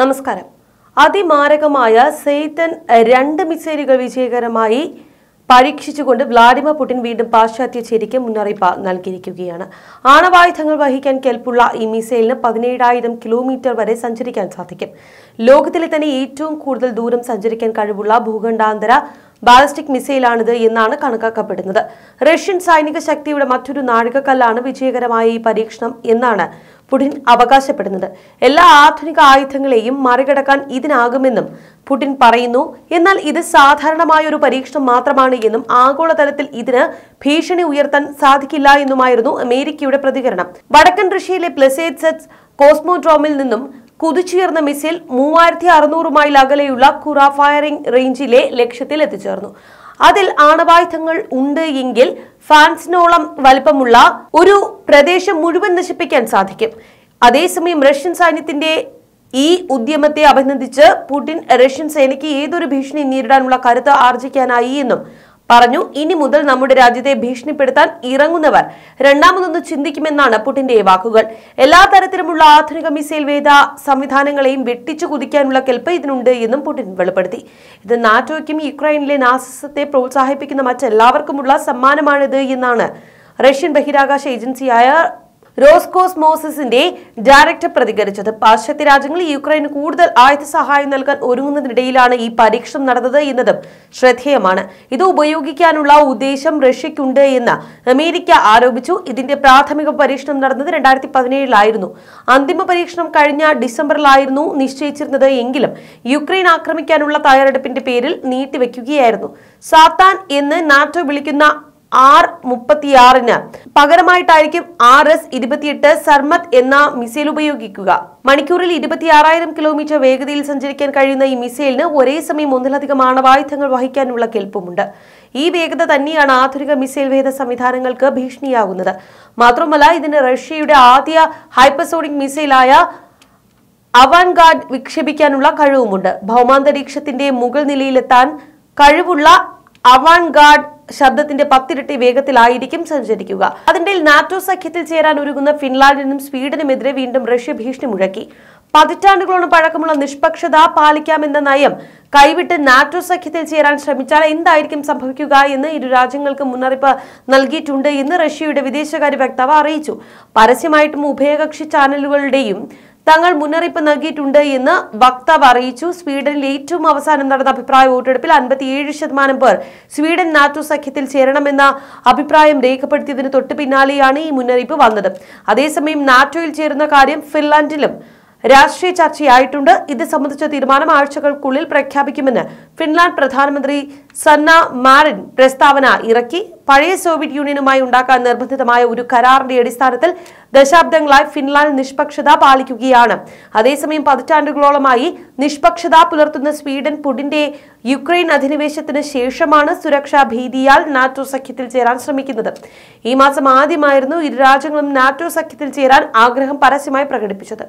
നമസ്കാരം അതിമാരകമായ സെയ്തൻ രണ്ട് മിസൈലുകൾ വിജയകരമായി പരീക്ഷിച്ചുകൊണ്ട് വ്ലാഡിമിർ പുടിൻ വീണ്ടും പാശ്ചാത്യ ചേരിക്ക് മുന്നറിയിപ്പ് നൽകിയിരിക്കുകയാണ് ആണവായുധങ്ങൾ വഹിക്കാൻ കെൽപ്പുള്ള ഈ മിസൈലിന് പതിനേഴായിരം കിലോമീറ്റർ വരെ സഞ്ചരിക്കാൻ സാധിക്കും ലോകത്തിലെ തന്നെ ഏറ്റവും കൂടുതൽ ദൂരം സഞ്ചരിക്കാൻ കഴിവുള്ള ഭൂഖണ്ഡാന്തര ബാലിസ്റ്റിക് മിസൈലാണിത് എന്നാണ് കണക്കാക്കപ്പെടുന്നത് റഷ്യൻ സൈനിക ശക്തിയുടെ മറ്റൊരു നാഴികക്കല്ലാണ് വിജയകരമായ ഈ പരീക്ഷണം എന്നാണ് പുടിൻ അവകാശപ്പെടുന്നത് എല്ലാ ആധുനിക ആയുധങ്ങളെയും മറികടക്കാൻ ഇതിനാകുമെന്നും പുടിൻ പറയുന്നു എന്നാൽ ഇത് സാധാരണമായ ഒരു പരീക്ഷണം മാത്രമാണ് എന്നും ആഗോളതലത്തിൽ ഇതിന് ഭീഷണി ഉയർത്താൻ സാധിക്കില്ല എന്നുമായിരുന്നു അമേരിക്കയുടെ പ്രതികരണം വടക്കൻ റഷ്യയിലെ പ്ലസേറ്റ്സെറ്റ്സ് കോസ്മോഡ്രോമിൽ നിന്നും കുതിച്ചുയർന്ന മിസൈൽ മൂവായിരത്തി അറുനൂറ് മൈൽ അകലെയുള്ള കുറ ഫയറിംഗ് റേഞ്ചിലെ ലക്ഷ്യത്തിൽ എത്തിച്ചേർന്നു അതിൽ ആണവായുധങ്ങൾ ഉണ്ട് എങ്കിൽ ഫാൻസിനോളം വലിപ്പമുള്ള ഒരു പ്രദേശം മുഴുവൻ നശിപ്പിക്കാൻ സാധിക്കും അതേസമയം റഷ്യൻ സൈന്യത്തിന്റെ ഈ ഉദ്യമത്തെ അഭിനന്ദിച്ച് പുടിൻ റഷ്യൻ സേനയ്ക്ക് ഏതൊരു ഭീഷണി നേരിടാനുള്ള കരുത്ത് ആർജിക്കാനായി എന്നും പറഞ്ഞു ഇനി മുതൽ നമ്മുടെ രാജ്യത്തെ ഭീഷണിപ്പെടുത്താൻ ഇറങ്ങുന്നവർ രണ്ടാമതൊന്ന് ചിന്തിക്കുമെന്നാണ് പുടിന്റെ വാക്കുകൾ എല്ലാ തരത്തിലുമുള്ള ആധുനിക മിസൈൽ വേദ സംവിധാനങ്ങളെയും വെട്ടിച്ചു കുതിക്കാനുള്ള കെൽപ്പ് ഇതിനുണ്ട് എന്നും പുടിൻ വെളിപ്പെടുത്തി ഇത് നാറ്റോയ്ക്കും യുക്രൈനിലെ നാസിസത്തെ പ്രോത്സാഹിപ്പിക്കുന്ന മറ്റെല്ലാവർക്കുമുള്ള സമ്മാനമാണിത് എന്നാണ് റഷ്യൻ ബഹിരാകാശ ഏജൻസിയായ റോസ്കോസ് മോസസിന്റെ ഡയറക്ടർ പ്രതികരിച്ചത് പാശ്ചാത്യ രാജ്യങ്ങളിൽ യുക്രൈന് കൂടുതൽ ആയുധ സഹായം നൽകാൻ ഒരുങ്ങുന്നതിനിടയിലാണ് ഈ പരീക്ഷണം നടന്നത് എന്നതും ശ്രദ്ധേയമാണ് ഇത് ഉപയോഗിക്കാനുള്ള ഉദ്ദേശം റഷ്യയ്ക്കുണ്ട് എന്ന് അമേരിക്ക ആരോപിച്ചു ഇതിന്റെ പ്രാഥമിക പരീക്ഷണം നടന്നത് രണ്ടായിരത്തി പതിനേഴിലായിരുന്നു അന്തിമ പരീക്ഷണം കഴിഞ്ഞ ഡിസംബറിലായിരുന്നു നിശ്ചയിച്ചിരുന്നത് എങ്കിലും യുക്രൈൻ ആക്രമിക്കാനുള്ള തയ്യാറെടുപ്പിന്റെ പേരിൽ നീട്ടിവെക്കുകയായിരുന്നു സാത്താൻ എന്ന് നാറ്റോ വിളിക്കുന്ന ആർ മുപ്പത്തിയാറിന് പകരമായിട്ടായിരിക്കും ആർ എസ് ഇരുപത്തിയെട്ട് സർമത് എന്ന മിസൈൽ ഉപയോഗിക്കുക മണിക്കൂറിൽ ഇരുപത്തിയാറായിരം കിലോമീറ്റർ വേഗതയിൽ സഞ്ചരിക്കാൻ കഴിയുന്ന ഈ മിസൈലിന് ഒരേ സമയം ഒന്നിലധികം ആണവായുധങ്ങൾ വഹിക്കാനുള്ള കെൽപ്പുമുണ്ട് ഈ വേഗത തന്നെയാണ് ആധുനിക മിസൈൽ വേദ സംവിധാനങ്ങൾക്ക് ഭീഷണിയാകുന്നത് മാത്രമല്ല ഇതിന് റഷ്യയുടെ ആദ്യ ഹൈപ്പസോണിക് മിസൈലായ അവാൻഗാർഡ് വിക്ഷേപിക്കാനുള്ള കഴിവുമുണ്ട് ഭൗമാന്തരീക്ഷത്തിന്റെ മുകൾ നിലയിലെത്താൻ കഴിവുള്ള അവാൻഗാർഡ് ശബ്ദത്തിന്റെ പത്തിരട്ടി വേഗത്തിലായിരിക്കും സഞ്ചരിക്കുക അതിന്റെ നാറ്റോ സഖ്യത്തിൽ ചേരാൻ ഒരുങ്ങുന്ന ഫിൻലാൻഡിനും സ്വീഡനുമെതിരെ വീണ്ടും റഷ്യ ഭീഷണി മുഴക്കി പതിറ്റാണ്ടുകളോളം പഴക്കമുള്ള നിഷ്പക്ഷത പാലിക്കാമെന്ന നയം കൈവിട്ട് നാറ്റോ സഖ്യത്തിൽ ചേരാൻ ശ്രമിച്ചാൽ എന്തായിരിക്കും സംഭവിക്കുക എന്ന് ഇരു രാജ്യങ്ങൾക്കും മുന്നറിയിപ്പ് നൽകിയിട്ടുണ്ട് എന്ന് റഷ്യയുടെ വിദേശകാര്യ വക്താവ് അറിയിച്ചു പരസ്യമായിട്ടും ഉഭയകക്ഷി ചാനലുകളുടെയും തങ്ങൾ മുന്നറിയിപ്പ് നൽകിയിട്ടുണ്ട് എന്ന് വക്താവ് അറിയിച്ചു സ്വീഡനിൽ ഏറ്റവും അവസാനം നടന്ന അഭിപ്രായ വോട്ടെടുപ്പിൽ അൻപത്തിയേഴ് ശതമാനം പേർ സ്വീഡൻ നാറ്റോ സഖ്യത്തിൽ ചേരണമെന്ന അഭിപ്രായം രേഖപ്പെടുത്തിയതിന് തൊട്ടു പിന്നാലെയാണ് ഈ മുന്നറിയിപ്പ് വന്നത് അതേസമയം നാറ്റോയിൽ ചേരുന്ന കാര്യം ഫിൻലാൻഡിലും രാഷ്ട്രീയ ചർച്ചയായിട്ടുണ്ട് ഇത് സംബന്ധിച്ച തീരുമാനം ആഴ്ചകൾക്കുള്ളിൽ പ്രഖ്യാപിക്കുമെന്ന് ഫിൻലാൻഡ് പ്രധാനമന്ത്രി സന്ന മാരിൻ പ്രസ്താവന ഇറക്കി പഴയ സോവിയറ്റ് യൂണിയനുമായി ഉണ്ടാക്കാൻ നിർബന്ധിതമായ ഒരു കരാറിന്റെ അടിസ്ഥാനത്തിൽ ദശാബ്ദങ്ങളായി ഫിൻലാൻഡ് നിഷ്പക്ഷത പാലിക്കുകയാണ് അതേസമയം പതിറ്റാണ്ടുകളോളമായി നിഷ്പക്ഷത പുലർത്തുന്ന സ്വീഡൻ പുടിന്റെ യുക്രൈൻ അധിനിവേശത്തിന് ശേഷമാണ് സുരക്ഷാ ഭീതിയാൽ നാറ്റോ സഖ്യത്തിൽ ചേരാൻ ശ്രമിക്കുന്നത് ഈ മാസം ആദ്യമായിരുന്നു ഇരു രാജ്യങ്ങളും നാറ്റോ സഖ്യത്തിൽ ചേരാൻ ആഗ്രഹം പരസ്യമായി പ്രകടിപ്പിച്ചത്